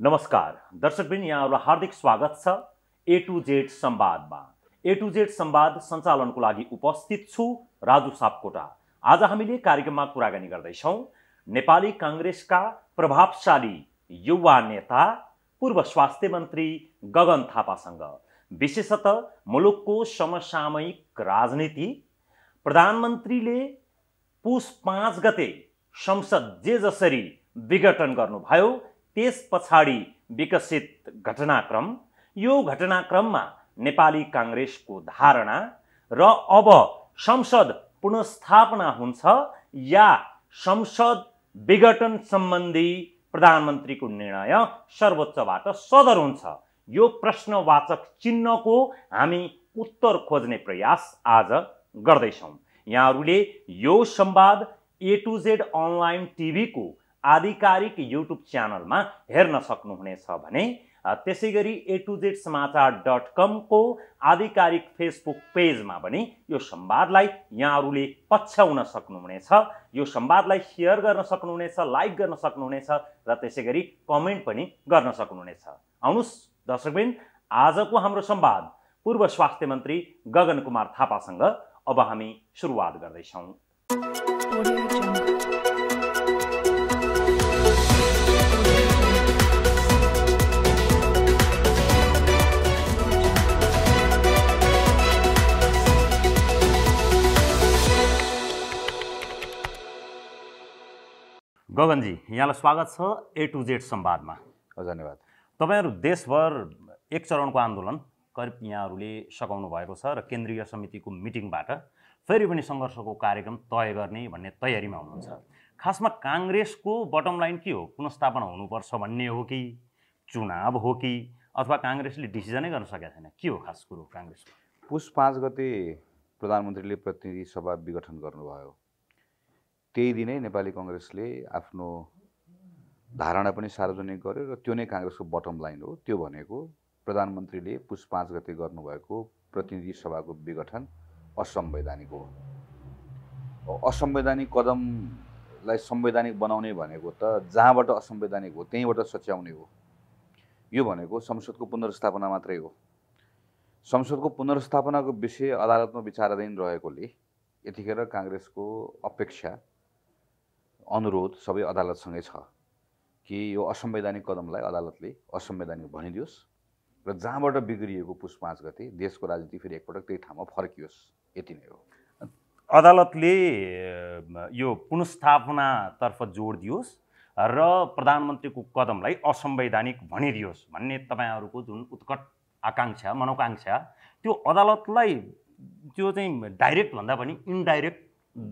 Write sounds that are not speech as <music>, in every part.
नमस्कार दर्शकबिन यहाँहरूलाई हार्दिक स्वागत छ ए टु जेड संवादमा ए टु जेड सम्वाद सञ्चालनको लागि उपस्थित छु राजु सापकोटा आज हामीले कार्यक्रममा कुराकानी गर्दैछौँ नेपाली काङ्ग्रेसका प्रभावशाली युवा नेता पूर्व स्वास्थ्य मन्त्री गगन थापासँग विशेषत मुलुकको समसामयिक राजनीति प्रधानमन्त्रीले पुस पाँच गते संसद जे जसरी विघटन गर्नुभयो त्यस पछाडि विकसित घटनाक्रम यो घटनाक्रममा नेपाली काङ्ग्रेसको धारणा र अब संसद पुनस्थापना हुन्छ या संसद विघटन सम्बन्धी प्रधानमन्त्रीको निर्णय सर्वोच्चबाट सदर हुन्छ यो प्रश्नवाचक चिन्हको हामी उत्तर खोज्ने प्रयास आज गर्दैछौँ यहाँहरूले यो संवाद ए टु जेड अनलाइन टिभीको आधिकारिक युट्युब च्यानलमा हेर्न सक्नुहुनेछ भने त्यसै गरी ए टु जेड समाचार डट कमको आधिकारिक फेसबुक पेजमा पनि यो संवादलाई यहाँहरूले पछ्याउन सक्नुहुनेछ यो संवादलाई सेयर गर्न सक्नुहुनेछ लाइक गर्न सक्नुहुनेछ र त्यसै गरी कमेन्ट पनि गर्न सक्नुहुनेछ आउनुहोस् दर्शकबिन आजको हाम्रो संवाद पूर्व स्वास्थ्य मन्त्री गगन कुमार थापासँग अब हामी सुरुवात गर्दैछौँ गगनजी यहाँलाई स्वागत छ ए टु जेड संवादमा धन्यवाद तपाईँहरू देशभर एक चरणको आन्दोलन करिब यहाँहरूले सघाउनु भएको छ र केन्द्रीय समितिको मिटिङबाट फेरि पनि सङ्घर्षको कार्यक्रम तय गर्ने भन्ने तयारीमा हुनुहुन्छ खासमा काङ्ग्रेसको बटम लाइन के हो पुनस्थापना हुनुपर्छ भन्ने हो कि चुनाव हो कि अथवा काङ्ग्रेसले डिसिजनै गर्न सकेको छैन के हो खास कुरो काङ्ग्रेसको पुस पाँच गते प्रधानमन्त्रीले प्रतिनिधि सभा विघटन गर्नुभयो त्यही दिनै नेपाली कङ्ग्रेसले आफ्नो धारणा पनि सार्वजनिक गर्यो र त्यो नै काङ्ग्रेसको बटम लाइन हो त्यो भनेको प्रधानमन्त्रीले पुष पाँच गते गर्नुभएको प्रतिनिधि सभाको विघटन असंवैधानिक हो असंवैधानिक कदमलाई संवैधानिक बनाउने भनेको त जहाँबाट असंवैधानिक हो त्यहीँबाट सच्याउने हो यो भनेको संसदको पुनर्स्थापना मात्रै हो संसदको पुनर्स्थापनाको विषय अदालतमा विचाराधीन रहेकोले यतिखेर काङ्ग्रेसको अपेक्षा अनुरोध सबै अदालतसँगै छ कि यो असंवैधानिक कदमलाई अदालतले असंवैधानिक भनिदियोस् र जहाँबाट बिग्रिएको पुस पाँच गते देशको राजनीति फेरि एकपटक त्यही ठाउँमा फर्कियोस् यति नै हो अदालतले यो पुनस्थापनातर्फ जोड दियोस् र प्रधानमन्त्रीको कदमलाई असंवैधानिक भनिदियोस् भन्ने तपाईँहरूको जुन उत्कट आकाङ्क्षा मनोकाङ्क्षा त्यो अदालतलाई त्यो चाहिँ डाइरेक्ट भन्दा पनि इन्डाइरेक्ट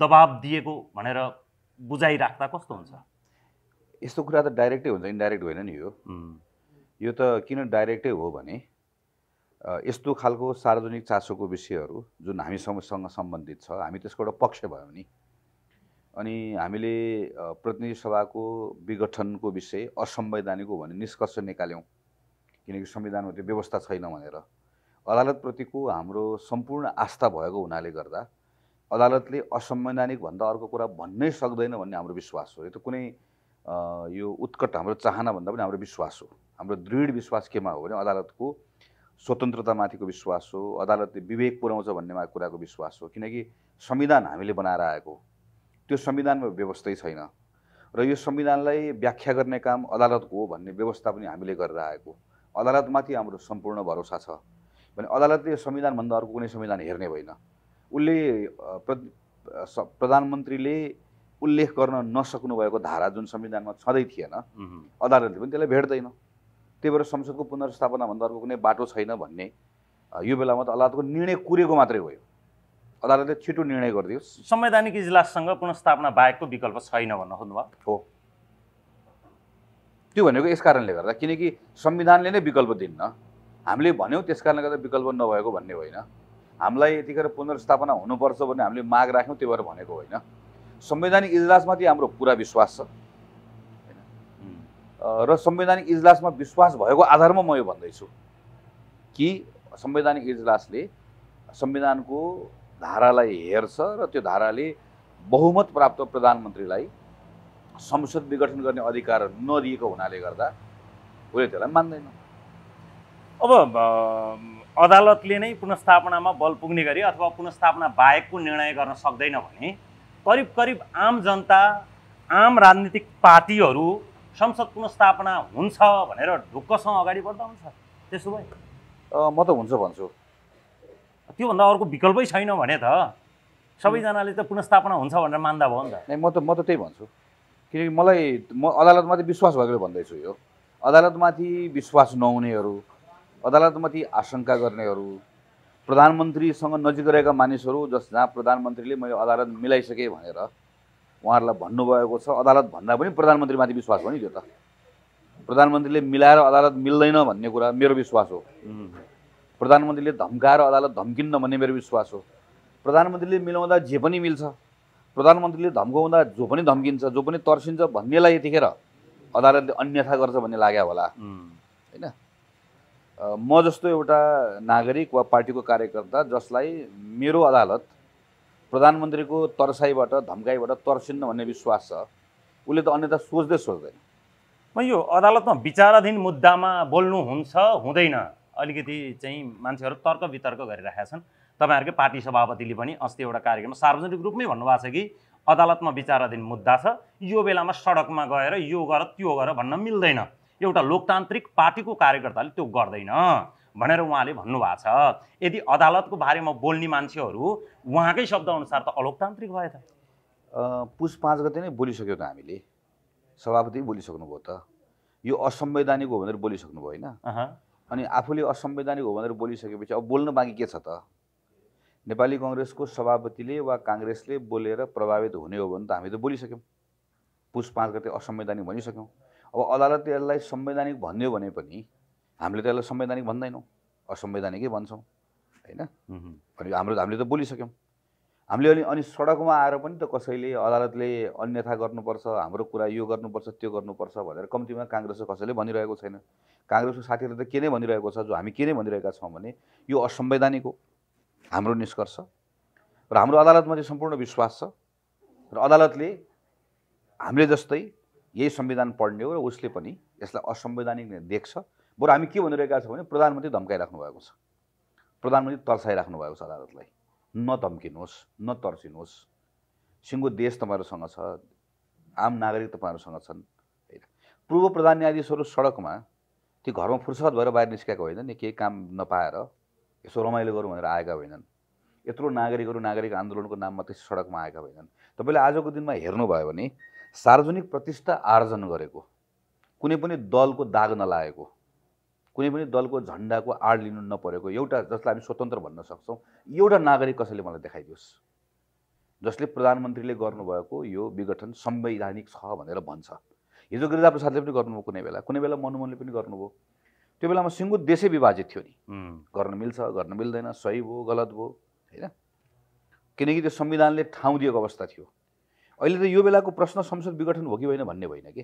दबाब दिएको भनेर बुझाइराख्दा कस्तो हुन्छ यस्तो कुरा त डाइरेक्टै हुन्छ इन्डाइरेक्ट होइन नि यो यो त किन डाइरेक्टै हो भने यस्तो खालको सार्वजनिक चासोको विषयहरू जुन हामीसँगसँग सम्बन्धित छ हामी त्यसको एउटा पक्ष भयो नि अनि हामीले प्रतिनिधि सभाको विघटनको विषय असंवैधानिक हो भने निष्कर्ष निकाल्यौँ किनकि संविधानमा त्यो व्यवस्था छैन भनेर अदालतप्रतिको हाम्रो सम्पूर्ण आस्था भएको हुनाले गर्दा अदालतले असंवैधानिक भन्दा अर्को कुरा भन्नै सक्दैन भन्ने हाम्रो विश्वास हो यो त कुनै यो उत्कट हाम्रो चाहना भन्दा पनि हाम्रो विश्वास हो हाम्रो दृढ विश्वास केमा हो भने अदालतको स्वतन्त्रतामाथिको विश्वास हो अदालतले विवेक पुऱ्याउँछ भन्नेमा कुराको विश्वास हो किनकि संविधान हामीले बनाएर आएको त्यो संविधानमा व्यवस्थै छैन र यो संविधानलाई व्याख्या गर्ने काम अदालतको हो भन्ने व्यवस्था पनि हामीले गरेर आएको अदालतमाथि हाम्रो सम्पूर्ण भरोसा छ भने अदालतले यो संविधानभन्दा अर्को कुनै संविधान हेर्ने होइन उसले प्रधानमन्त्रीले उल्लेख गर्न नसक्नु भएको धारा जुन संविधानमा छँदै थिएन अदालतले पनि त्यसलाई भेट्दैन त्यही भएर संसदको पुनर्स्थापना भन्दा अर्को कुनै बाटो छैन भन्ने यो बेलामा त अदालतको निर्णय कुरेको मात्रै भयो अदालतले छिटो निर्णय गरिदियो संवैधानिक इजलाससँग पुनर्स्थापना बाहेकको विकल्प छैन भन्न खोज्नुभयो हो त्यो भनेको यस कारणले गर्दा किनकि संविधानले नै विकल्प दिन्न हामीले भन्यौँ त्यस कारणले गर्दा विकल्प नभएको भन्ने होइन हामीलाई यतिखेर पुनर्स्थापना हुनुपर्छ भन्ने हामीले माग राख्यौँ त्यही भएर भनेको होइन संवैधानिक इजलासमाथि हाम्रो पुरा विश्वास छ होइन र संवैधानिक इजलासमा विश्वास भएको आधारमा म यो भन्दैछु कि संवैधानिक इजलासले संविधानको धारालाई हेर्छ र त्यो धाराले बहुमत प्राप्त प्रधानमन्त्रीलाई संसद विघटन गर्ने अधिकार नदिएको हुनाले गर्दा उसले त्यसलाई मान्दैन अब अदालतले नै पुनस्थापनामा बल पुग्ने गरी अथवा पुनस्थापना बाहेकको निर्णय गर्न सक्दैन भने करिब करिब आम जनता आम राजनीतिक पार्टीहरू संसद पुनस्थापना हुन्छ भनेर ढुक्कसँग अगाडि बढ्दा हुन्छ त्यसो भए म त हुन्छ भन्छु त्योभन्दा अर्को विकल्पै छैन भने त सबैजनाले त पुनस्थापना हुन्छ भनेर मान्दा भयो नि त म त म त त्यही भन्छु किनकि मलाई म अदालतमाथि विश्वास भएकोले भन्दैछु यो अदालतमाथि विश्वास नहुनेहरू अदालतमाथि आशंका गर्नेहरू प्रधानमन्त्रीसँग नजिक रहेका मानिसहरू जस जहाँ प्रधानमन्त्रीले मैले अदालत मिलाइसकेँ भनेर उहाँहरूलाई भन्नुभएको छ अदालत भन्दा पनि प्रधानमन्त्रीमाथि विश्वास हो नि त्यो त प्रधानमन्त्रीले मिलाएर अदालत मिल्दैन भन्ने कुरा मेरो विश्वास हो प्रधानमन्त्रीले धम्काएर अदालत धम्किन्न भन्ने मेरो विश्वास हो प्रधानमन्त्रीले मिलाउँदा जे पनि मिल्छ प्रधानमन्त्रीले धम्काउँदा जो पनि धम्किन्छ जो पनि तर्सिन्छ भन्नेलाई यतिखेर अदालतले अन्यथा गर्छ भन्ने लाग्यो होला होइन म जस्तो एउटा नागरिक वा पार्टीको कार्यकर्ता जसलाई मेरो अदालत प्रधानमन्त्रीको तर्साइबाट धम्काइबाट तर्सिन्न भन्ने विश्वास छ उसले त अन्यथा सोच्दै सोच्दैन म यो अदालतमा विचाराधीन मुद्दामा बोल्नु हुन्छ हुँदैन अलिकति चाहिँ मान्छेहरू तर्क वितर्क गरिरहेका छन् तपाईँहरूकै पार्टी सभापतिले पनि अस्ति एउटा कार्यक्रममा सार्वजनिक रूपमै भन्नुभएको छ कि अदालतमा विचाराधीन मुद्दा छ यो बेलामा सडकमा गएर यो गर त्यो गर भन्न मिल्दैन एउटा लोकतान्त्रिक पार्टीको कार्यकर्ताले त्यो गर्दैन भनेर उहाँले भन्नुभएको छ यदि अदालतको बारेमा बोल्ने मान्छेहरू उहाँकै शब्दअनुसार त अलोकतान्त्रिक भए त पुस पाँच गते नै बोलिसक्यौँ त हामीले सभापति बोलिसक्नुभयो त यो असंवैधानिक हो भनेर बोलिसक्नुभयो होइन अनि आफूले असंवैधानिक हो भनेर बोलिसकेपछि अब बोल्न बाँकी के छ त नेपाली कङ्ग्रेसको सभापतिले वा काङ्ग्रेसले बोलेर प्रभावित हुने हो भने त हामी त बोलिसक्यौँ पुस पाँच गते असंवैधानिक भनिसक्यौँ अब अदालतले यसलाई संवैधानिक भन्यो भने पनि हामीले त यसलाई संवैधानिक भन्दैनौँ असंवैधानिकै भन्छौँ होइन अनि हाम्रो हामीले त बोलिसक्यौँ हामीले अलि अनि सडकमा आएर पनि त कसैले अदालतले अन्यथा गर्नुपर्छ हाम्रो कुरा यो गर्नुपर्छ त्यो गर्नुपर्छ भनेर कम्तीमा काङ्ग्रेसको कसैले भनिरहेको छैन काङ्ग्रेसको साथीहरूले त के नै भनिरहेको छ जो हामी के नै भनिरहेका छौँ भने यो असंवैधानिक हो हाम्रो निष्कर्ष र हाम्रो अदालतमा चाहिँ सम्पूर्ण विश्वास छ र अदालतले हामीले जस्तै यही संविधान पढ्ने हो र उसले पनि यसलाई असंवैधानिक देख्छ बरु हामी के भनिरहेका छौँ भने प्रधानमन्त्री धम्काइराख्नु भएको छ प्रधानमन्त्री तर्साइराख्नु भएको छ अदालतलाई नधम्किनुहोस् न तर्सिनुहोस् सिङ्गो देश तपाईँहरूसँग छ आम नागरिक तपाईँहरूसँग छन् होइन पूर्व प्रधान न्यायाधीशहरू सडकमा ती घरमा फुर्सद भएर बाहिर निस्केको होइन नि केही काम नपाएर यसो रमाइलो गरौँ भनेर आएका होइनन् यत्रो नागरिकहरू नागरिक आन्दोलनको नाममा त्यस सडकमा आएका होइनन् तपाईँले आजको दिनमा हेर्नुभयो भने सार्वजनिक प्रतिष्ठा आर्जन गरेको कुनै पनि दलको दाग नलागेको कुनै पनि दलको झन्डाको आड लिनु नपरेको एउटा जसलाई हामी स्वतन्त्र भन्न सक्छौँ एउटा नागरिक कसैले मलाई देखाइदियोस् जसले प्रधानमन्त्रीले गर्नुभएको यो विघटन संवैधानिक छ भनेर भन्छ हिजो गिरिजा प्रसादले पनि गर्नुभयो कुनै बेला कुनै बेला मनमोहनले पनि गर्नुभयो त्यो बेलामा सिङ्गो देशै विभाजित थियो नि गर्न मिल्छ गर्न मिल्दैन सही भयो गलत भयो होइन किनकि त्यो संविधानले ठाउँ दिएको अवस्था थियो अहिले त यो बेलाको प्रश्न संसद विघटन हो कि होइन भन्ने होइन कि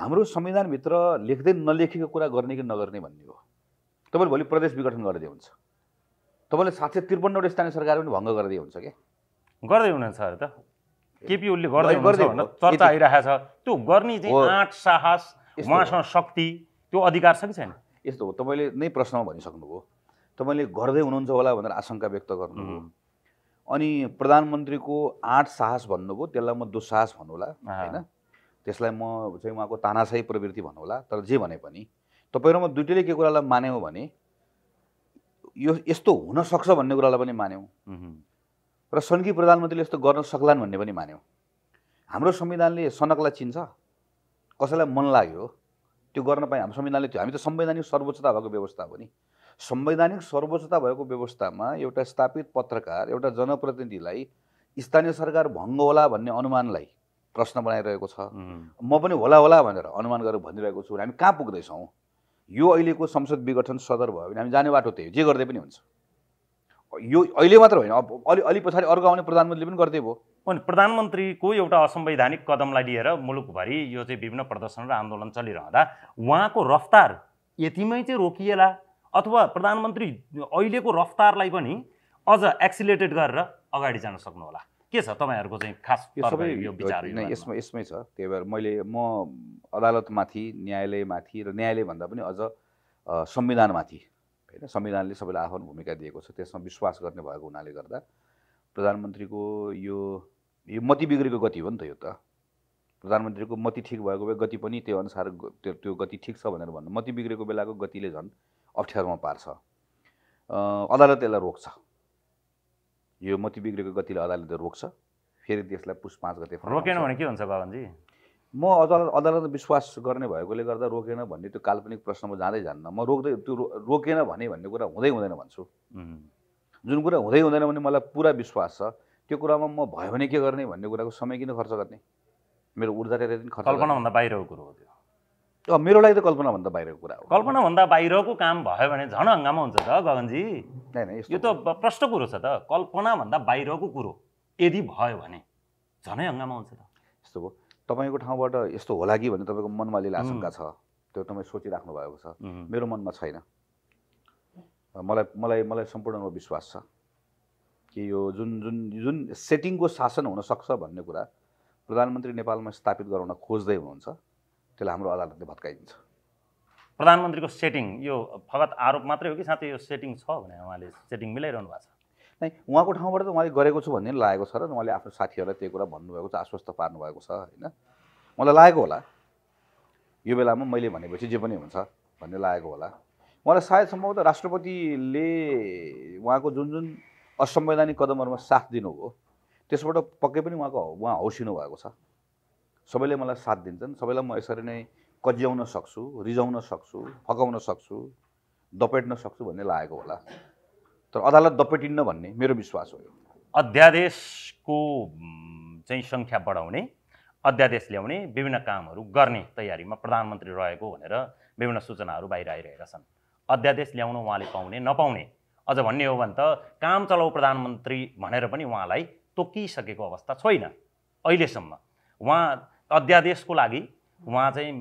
हाम्रो संविधानभित्र लेख्दै नलेखेको कुरा गर्ने कि नगर्ने भन्ने हो तपाईँले भोलि प्रदेश विघटन गरिदिए हुन्छ तपाईँले सात सय त्रिपन्नवटा स्थानीय सरकार पनि भङ्ग गरिदिए हुन्छ कि गर्दै हुनुहुन्छ त केपी ओलीले गर्दै चर्चा आइरहेको छ त्यो गर्ने चाहिँ आँट साहस उहाँसँग शक्ति त्यो अधिकार छ कि छैन यस्तो हो तपाईँले नै प्रश्नमा भनिसक्नुभयो तपाईँले गर्दै हुनुहुन्छ होला भनेर आशंका व्यक्त गर्नुभयो अनि प्रधानमन्त्रीको आठ साहस भन्नुभयो त्यसलाई म दुस्साहस भन्नुहोला होइन त्यसलाई म चाहिँ उहाँको तानाशाही प्रवृत्ति भन्नुहोला तर जे भने पनि तपाईँ म दुइटैले के कुरालाई मान्यौँ भने यो यस्तो हुनसक्छ भन्ने कुरालाई पनि मान्यौँ र सङ्घीय प्रधानमन्त्रीले यस्तो गर्न सक्लान् भन्ने पनि मान्यौँ हाम्रो संविधानले सनकलाई चिन्छ कसैलाई मन लाग्यो त्यो गर्न पाएँ हाम्रो संविधानले त्यो हामी त संवैधानिक सर्वोच्चता भएको व्यवस्था हो नि संवैधानिक सर्वोच्चता भएको व्यवस्थामा एउटा स्थापित पत्रकार एउटा जनप्रतिनिधिलाई स्थानीय सरकार भङ्ग होला भन्ने अनुमानलाई प्रश्न बनाइरहेको छ म पनि होला होला भनेर अनुमान गरेर भनिरहेको छु हामी कहाँ पुग्दैछौँ यो अहिलेको संसद विघटन सदर भयो भने हामी जाने बाटो त्यही जे गर्दै पनि हुन्छ यो अहिले मात्र होइन अब अलि अलि पछाडि अर्को आउने प्रधानमन्त्रीले पनि गर्दै भयो अनि प्रधानमन्त्रीको एउटा असंवैधानिक कदमलाई लिएर मुलुकभरि यो चाहिँ विभिन्न प्रदर्शन र आन्दोलन चलिरहँदा उहाँको रफ्तार यतिमै चाहिँ रोकिएला अथवा प्रधानमन्त्री अहिलेको रफ्तारलाई पनि अझ एक्सिलेटेड गरेर अगाडि जान सक्नु होला के छ तपाईँहरूको चाहिँ खास सबै यो विचार यसमा यसमै छ त्यही भएर मैले म अदालतमाथि न्यायालयमाथि र न्यायालयभन्दा पनि अझ संविधानमाथि होइन संविधानले सबैलाई आफ्नो भूमिका दिएको छ त्यसमा विश्वास गर्ने भएको हुनाले गर्दा प्रधानमन्त्रीको यो यो मति बिग्रेको गति हो नि त यो त प्रधानमन्त्रीको मति ठिक भएको भए गति पनि त्यो अनुसार त्यो गति ठिक छ भनेर भन्नु मति बिग्रेको बेलाको गतिले झन् अप्ठ्यारोमा पार्छ अदालत यसलाई रोक्छ यो मति बिग्रेको गतिले अदालतले रोक्छ फेरि त्यसलाई पुस पाँच गते रोकेन भने के हुन्छ बाबनजी म अदालत अदालत विश्वास गर्ने भएकोले गर्दा रोकेन भन्ने त्यो काल्पनिक प्रश्नमा जाँदै जान्न म रोक्दै त्यो रोकेन भने भन्ने कुरा हुँदै हुँदैन भन्छु जुन कुरा हुँदै हुँदैन भने मलाई पुरा विश्वास छ त्यो कुरामा म भयो भने के गर्ने भन्ने कुराको समय किन खर्च गर्ने मेरो ऊर्जा त्यति खर्च कल्पनाभन्दा बाहिरको कुरो हो त्यो मेरो लागि त कल्पनाभन्दा बाहिरको कुरा हो कल्पनाभन्दा बाहिरको काम भयो भने झन हङ्गामा हुन्छ त गगनजी होइन यो त प्रष्ट कुरो छ त कल्पनाभन्दा बाहिरको कुरो यदि भयो भने झनै हङ्गामा हुन्छ त यस्तो हो तपाईँको ठाउँबाट यस्तो होला कि भने तपाईँको मनमा अलिअलि आशङ्का छ त्यो तपाईँ सोचिराख्नु भएको छ मेरो मनमा छैन मलाई मलाई मलाई सम्पूर्ण विश्वास छ कि यो जुन जुन जुन सेटिङको शासन हुनसक्छ भन्ने कुरा प्रधानमन्त्री नेपालमा स्थापित गराउन खोज्दै हुनुहुन्छ त्यसलाई हाम्रो अदालतले भत्काइदिन्छ प्रधानमन्त्रीको सेटिङ यो फगत आरोप मात्रै हो कि साथै यो सेटिङ छ भने उहाँले सेटिङ मिलाइरहनु भएको छ नै उहाँको ठाउँबाट त उहाँले गरेको छु भन्ने लागेको छ र उहाँले आफ्नो साथीहरूलाई त्यही कुरा भन्नुभएको छ आश्वस्त पार्नुभएको छ होइन मलाई लागेको होला यो बेलामा मैले भनेपछि जे पनि हुन्छ भन्ने लागेको होला उहाँलाई सायद सम्भवतः राष्ट्रपतिले उहाँको जुन जुन असंवैधानिक कदमहरूमा साथ दिनुभयो त्यसबाट पक्कै पनि उहाँको उहाँ हौसिनु भएको छ सबैले मलाई साथ दिन्छन् सबैलाई म यसरी नै कज्याउन सक्छु रिजाउन सक्छु फकाउन सक्छु दपेट्न सक्छु भन्ने लागेको होला तर अदालत दपेटिन्न भन्ने मेरो विश्वास हो यो अध्यादेशको चाहिँ सङ्ख्या बढाउने अध्यादेश ल्याउने विभिन्न कामहरू गर्ने तयारीमा प्रधानमन्त्री रहेको भनेर विभिन्न सूचनाहरू बाहिर आइरहेका छन् अध्यादेश ल्याउन उहाँले पाउने नपाउने अझ भन्ने हो भने त काम चलाउ प्रधानमन्त्री भनेर पनि उहाँलाई तोकिसकेको अवस्था छैन अहिलेसम्म उहाँ अध्यादेशको लागि उहाँ चाहिँ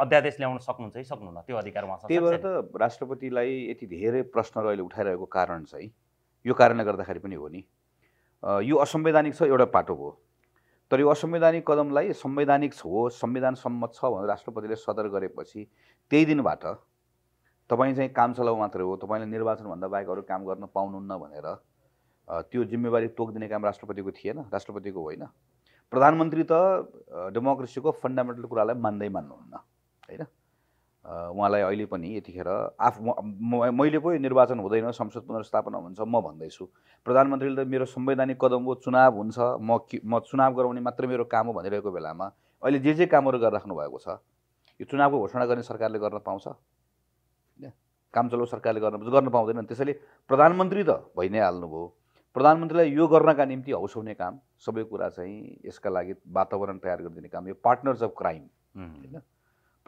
अध्यादेश ल्याउन सक्नुहुन्छ है सक्नुहुन्न त्यो अधिकार उहाँ त्यही भएर त राष्ट्रपतिलाई यति धेरै प्रश्नहरू अहिले उठाइरहेको कारण चाहिँ यो कारणले गर्दाखेरि पनि हो नि यो असंवैधानिक छ एउटा पाटो हो तर यो असंवैधानिक कदमलाई संवैधानिक छ हो संविधान सम्मत छ भनेर राष्ट्रपतिले सदर गरेपछि त्यही दिनबाट तपाईँ चाहिँ काम चलाउ मात्रै हो तपाईँले निर्वाचनभन्दा बाहेक अरू काम गर्न पाउनुहुन्न भनेर त्यो जिम्मेवारी तोकिदिने काम राष्ट्रपतिको थिएन राष्ट्रपतिको होइन प्रधानमन्त्री त डेमोक्रेसीको फन्डामेन्टल कुरालाई मान्दै मान्नुहुन्न होइन उहाँलाई अहिले पनि यतिखेर आफ मैले पो निर्वाचन हुँदैन संसद पुनर्स्थापना हुन्छ म भन्दैछु प्रधानमन्त्रीले त मेरो संवैधानिक कदम हो चुनाव हुन्छ म म चुनाव गराउने मात्र मेरो काम हो भनिरहेको बेलामा अहिले जे जे कामहरू गरिराख्नु भएको छ यो चुनावको घोषणा गर्ने सरकारले गर्न पाउँछ होइन काम चलाउ सरकारले गर्न गर्न पाउँदैन त्यसैले प्रधानमन्त्री त भइ नै हाल्नुभयो प्रधानमन्त्रीलाई यो गर्नका निम्ति हौसाउने काम सबै कुरा चाहिँ यसका लागि वातावरण तयार गरिदिने काम यो पार्टनर्स अफ क्राइम होइन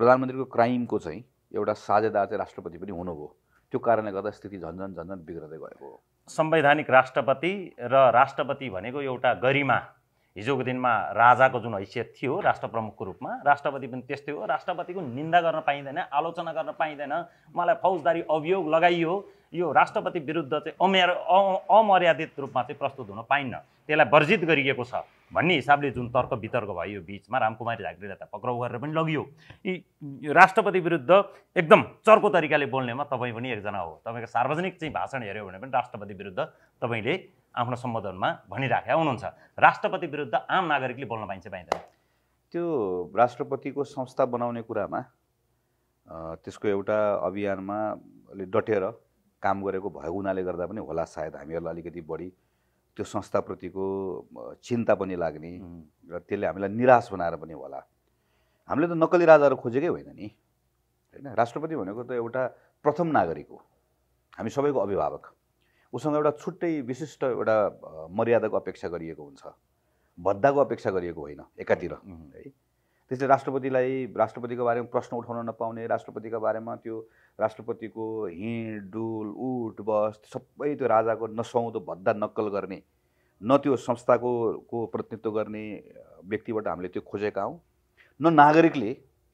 प्रधानमन्त्रीको क्राइमको चाहिँ एउटा साझेदार चाहिँ राष्ट्रपति पनि हुनुभयो त्यो कारणले गर्दा स्थिति झन्झन झन्झन बिग्रदै गएको हो संवैधानिक राष्ट्रपति र राष्ट्रपति भनेको एउटा गरिमा हिजोको दिनमा राजाको जुन हैसियत थियो राष्ट्र प्रमुखको रूपमा राष्ट्रपति पनि त्यस्तै हो राष्ट्रपतिको निन्दा गर्न पाइँदैन आलोचना गर्न पाइँदैन मलाई फौजदारी अभियोग लगाइयो यो राष्ट्रपति विरुद्ध चाहिँ अमेर अमर्यादित रूपमा चाहिँ प्रस्तुत हुन पाइन्न त्यसलाई वर्जित गरिएको छ भन्ने हिसाबले जुन तर्क वितर्क भयो यो बिचमा रामकुमारी झाग्रीलाई त पक्राउ गरेर पनि लगियो यी राष्ट्रपति विरुद्ध एकदम चर्को तरिकाले बोल्नेमा तपाईँ पनि एकजना हो तपाईँको सार्वजनिक चाहिँ भाषण हेऱ्यो भने पनि राष्ट्रपति विरुद्ध तपाईँले आफ्नो सम्बोधनमा भनिराखेका हुनुहुन्छ राष्ट्रपति विरुद्ध आम नागरिकले बोल्न पाइन्छ पाइँदैन त्यो राष्ट्रपतिको संस्था बनाउने कुरामा त्यसको एउटा अभियानमा डटेर काम गरेको भएको हुनाले गर्दा पनि होला सायद हामीहरूलाई अलिकति बढी त्यो संस्थाप्रतिको चिन्ता पनि लाग्ने र त्यसले हामीलाई निराश बनाएर पनि होला हामीले त नक्कली राजाहरू खोजेकै होइन नि होइन राष्ट्रपति भनेको त एउटा प्रथम नागरिक हो हामी सबैको अभिभावक उसँग एउटा छुट्टै विशिष्ट एउटा मर्यादाको अपेक्षा गरिएको हुन्छ भद्दाको अपेक्षा गरिएको होइन एकातिर है त्यसले राष्ट्रपतिलाई राष्ट्रपतिको बारेमा प्रश्न उठाउन नपाउने राष्ट्रपतिको बारेमा त्यो राष्ट्रपतिको हिँड डुल उठ बस सबै त्यो राजाको नसुहाउँदो भद्दा नक्कल गर्ने न त्यो संस्थाको को प्रतिनिधित्व गर्ने व्यक्तिबाट हामीले त्यो खोजेका हौँ न नागरिकले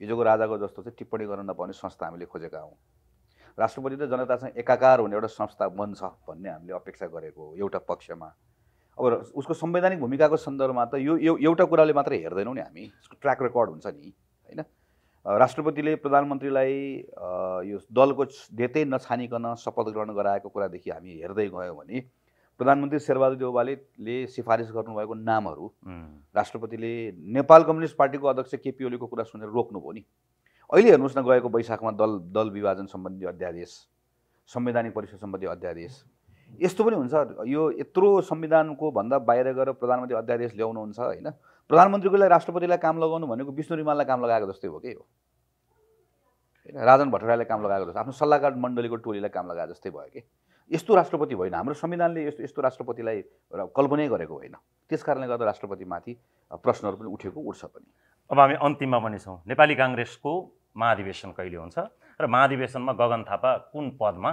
हिजोको राजाको जस्तो चाहिँ टिप्पणी गर्न नपाउने संस्था हामीले खोजेका हौँ राष्ट्रपति र जनतासँग एकाकार हुने एउटा संस्था बन्छ भन्ने हामीले अपेक्षा गरेको एउटा पक्षमा अब उसको संवैधानिक भूमिकाको सन्दर्भमा त यो एउटा कुराले मात्र हेर्दैनौँ नि हामी यसको ट्र्याक रेकर्ड हुन्छ नि होइन राष्ट्रपतिले प्रधानमन्त्रीलाई यो दलको देतै नछानिकन शपथ ग्रहण गराएको कुरादेखि हामी हेर्दै गयौँ भने प्रधानमन्त्री शेरबहादुर देवालले सिफारिस गर्नुभएको नामहरू राष्ट्रपतिले नेपाल कम्युनिस्ट पार्टीको अध्यक्ष केपी ओलीको कुरा सुनेर रोक्नुभयो नि अहिले हेर्नुहोस् न गएको बैशाखमा दल दल विभाजन सम्बन्धी अध्यादेश संवैधानिक परिषद सम्बन्धी अध्यादेश यस्तो पनि हुन्छ यो यत्रो संविधानको भन्दा बाहिर गएर प्रधानमन्त्री अध्यादेश ल्याउनुहुन्छ होइन प्रधानमन्त्रीको लागि राष्ट्रपतिलाई काम लगाउनु भनेको विष्णु रिमाललाई काम लगाएको जस्तै हो कि हो राजन भट्टराईलाई काम लगाएको जस्तो आफ्नो सल्लाहकार मण्डलीको टोलीलाई काम लगाएको जस्तै भयो कि यस्तो राष्ट्रपति भएन हाम्रो संविधानले यस्तो यस्तो राष्ट्रपतिलाई कल्पनै गरेको होइन त्यस कारणले गर्दा राष्ट्रपतिमाथि प्रश्नहरू पनि उठेको उठ्छ पनि अब हामी अन्तिममा पनि छौँ नेपाली काङ्ग्रेसको महाधिवेशन कहिले हुन्छ र महाधिवेशनमा गगन थापा कुन पदमा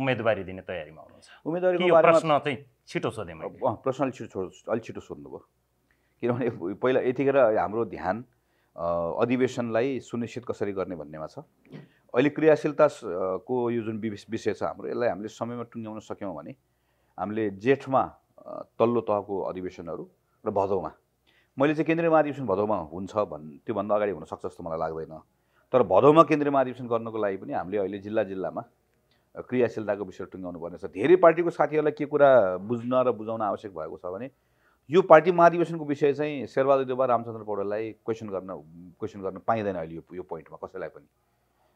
उम्मेदवारी दिने तयारीमा हुनुहुन्छ उम्मेदवारी प्रश्न चाहिँ छिटो सोधेँ मैले प्रश्न अलिक छिटो अलिक छिटो सोध्नुभयो किनभने पहिला यतिखेर हाम्रो ध्यान अधिवेशनलाई सुनिश्चित कसरी गर्ने भन्नेमा छ अहिले क्रियाशीलताको यो जुन विषय छ हाम्रो यसलाई हामीले समयमा टुङ्ग्याउन सक्यौँ भने हामीले जेठमा तल्लो तहको अधिवेशनहरू र भदौमा मैले चाहिँ केन्द्रीय महाधिवेशन भदौमा हुन्छ भन् त्योभन्दा अगाडि हुनसक्छ जस्तो मलाई लाग्दैन तर भदौमा केन्द्रीय महाधिवेशन गर्नको लागि पनि हामीले अहिले जिल्ला जिल्लामा क्रियाशीलताको विषय टुङ्गाउनु पर्नेछ धेरै पार्टीको साथीहरूलाई के कुरा बुझ्न र बुझाउन आवश्यक भएको छ भने यो पार्टी महाधिवेशनको विषय चाहिँ शेरबहादुर देवा रामचन्द्र पौडेललाई क्वेसन गर्न क्वेसन गर्न पाइँदैन अहिले यो यो पोइन्टमा कसैलाई पनि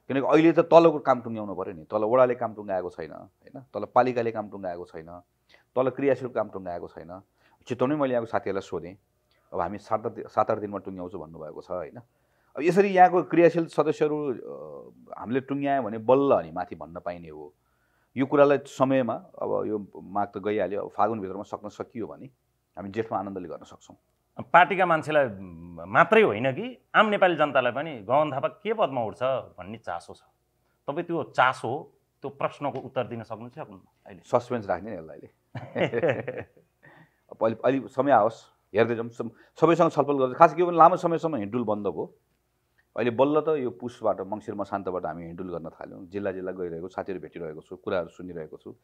किनकि अहिले त तलको काम टुङ्ग्याउनु पऱ्यो नि तल वडाले काम टुङ्गाएको छैन होइन तल पालिकाले काम टुङ्गाएको छैन तल क्रियाशील काम टुङ्गाएको छैन चितवनै मैले यहाँको साथीहरूलाई सोधेँ अब हामी सात आठ सात आठ दिनमा टुङ्ग्याउँछु भन्नुभएको छ होइन अब यसरी यहाँको क्रियाशील सदस्यहरू हामीले टुङ्ग्यायौँ भने बल्ल अनि माथि भन्न पाइने हो यो कुरालाई समयमा अब यो माग त गइहाल्यो अब फागुनभित्रमा सक्न सकियो भने हामी जेठमा आनन्दले गर्न सक्छौँ पार्टीका मान्छेलाई मात्रै होइन कि आम नेपाली जनतालाई पनि गगन थापा के पदमा उठ्छ भन्ने चासो छ तपाईँ त्यो चासो त्यो प्रश्नको उत्तर दिन सक्नु अहिले सस्पेन्स राख्ने नि यसलाई <laughs> अहिले अहिले समय आओस् हेर्दै जाउँ सबैसँग छलफल गर्दै खास के भने लामो समयसम्म हिँडुल बन्द भयो अहिले बल्ल त यो पुसबाट मङ्सिर मसान्तबाट हामी ह्यान्डल गर्न थाल्यौँ जिल्ला जिल्ला गइरहेको साथीहरू भेटिरहेको छु कुराहरू सुनिरहेको छु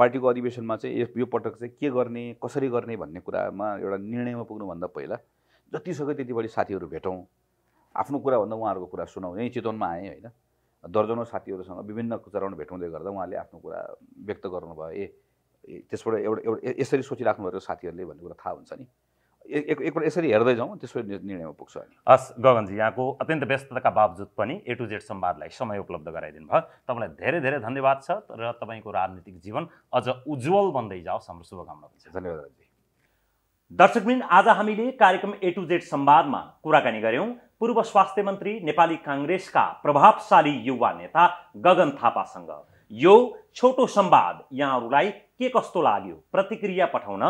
पार्टीको अधिवेशनमा चाहिँ यो पटक चाहिँ के गर्ने कसरी गर्ने भन्ने कुरामा एउटा निर्णयमा पुग्नुभन्दा पहिला जति सक्यो त्यति बढी साथीहरू भेटौँ आफ्नो कुराभन्दा उहाँहरूको कुरा सुनाउँ यहीँ चितवनमा आएँ होइन दर्जनौ साथीहरूसँग विभिन्न चरण भेटाउँदै गर्दा उहाँले आफ्नो कुरा व्यक्त गर्नुभयो ए त्यसबाट एउटा एउटा यसरी सोचिराख्नु भएको साथीहरूले भन्ने कुरा थाहा हुन्छ नि एकपल्ट यसरी हेर्दै जाउँ त्यसो निर्णयमा पुग्छ हस् गगनजी यहाँको अत्यन्त व्यस्तताका बावजुद पनि ए टु जेड सम्वादलाई समय उपलब्ध गराइदिनु भयो तपाईँलाई धेरै धेरै धन्यवाद छ र तपाईँको राजनीतिक जीवन अझ उज्जवल बन्दै जाओस् हाम्रो शुभकामना हुन्छ धन्यवाद दर्शकबिन आज हामीले कार्यक्रम ए टु जेड संवादमा कुराकानी गऱ्यौँ पूर्व स्वास्थ्य मन्त्री नेपाली काङ्ग्रेसका प्रभावशाली युवा नेता गगन थापासँग यो छोटो संवाद यहाँहरूलाई के कस्तो लाग्यो प्रतिक्रिया पठाउन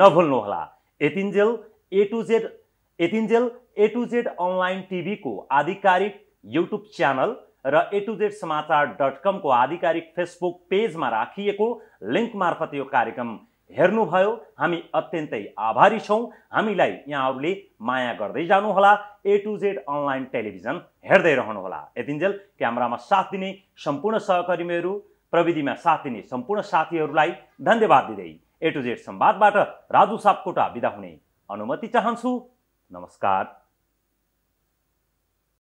नभुल्नुहोला एतिन्जेल ए टु जेड एतिन्जेल ए टु जेड अनलाइन टिभीको आधिकारिक युट्युब च्यानल र ए टु जेड समाचार डट कमको आधिकारिक फेसबुक पेजमा राखिएको लिङ्क मार्फत यो कार्यक्रम हेर्नुभयो हामी अत्यन्तै आभारी छौँ हामीलाई यहाँहरूले माया गर्दै जानुहोला A to Z online television हेर्दै रहनुहोला यतिन्जेल क्यामरामा साथ दिने सम्पूर्ण सहकर्मीहरू प्रविधिमा साथ दिने सम्पूर्ण साथीहरूलाई धन्यवाद दिँदै ए टु जेड संवादबाट राजु सापकोटा बिदा हुने अनुमति चाहन्छु नमस्कार